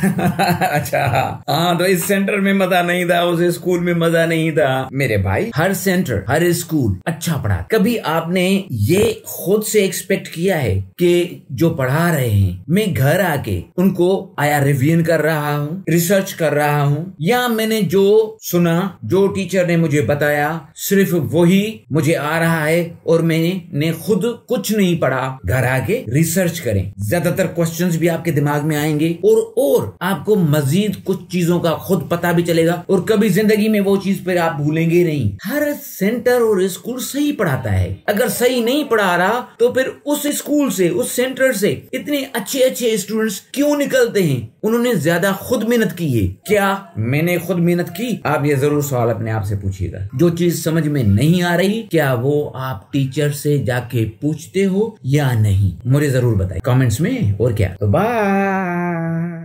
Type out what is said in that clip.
अच्छा हाँ।, हाँ तो इस सेंटर में मजा नहीं था उस स्कूल में मजा नहीं था मेरे भाई हर सेंटर हर स्कूल अच्छा पढ़ा कभी आपने ये खुद से एक्सपेक्ट किया है कि जो पढ़ा रहे हैं मैं घर आके उनको आया रिव्यून कर रहा हूँ रिसर्च कर रहा हूँ या मैंने जो सुना जो टीचर ने मुझे बताया सिर्फ वही मुझे आ रहा है और मैंने खुद कुछ नहीं पढ़ा घर आके रिसर्च करें ज्यादातर क्वेश्चंस भी आपके दिमाग में आएंगे और और आपको मजीद कुछ चीजों का खुद पता भी चलेगा और कभी जिंदगी में वो चीज पर आप भूलेंगे नहीं हर सेंटर और स्कूल सही पढ़ाता है अगर सही नहीं पढ़ा रहा तो फिर उस स्कूल से उस सेंटर से इतने अच्छे अच्छे स्टूडेंट्स क्यों निकलते हैं उन्होंने ज्यादा खुद मेहनत की है क्या मैंने खुद मेहनत की आप ये जरूर सवाल अपने आप से पूछिएगा जो चीज समझ में नहीं आ रही क्या वो आप टीचर से जाके पूछते हो या नहीं मुझे जरूर बताए कमेंट्स में और क्या तो बाय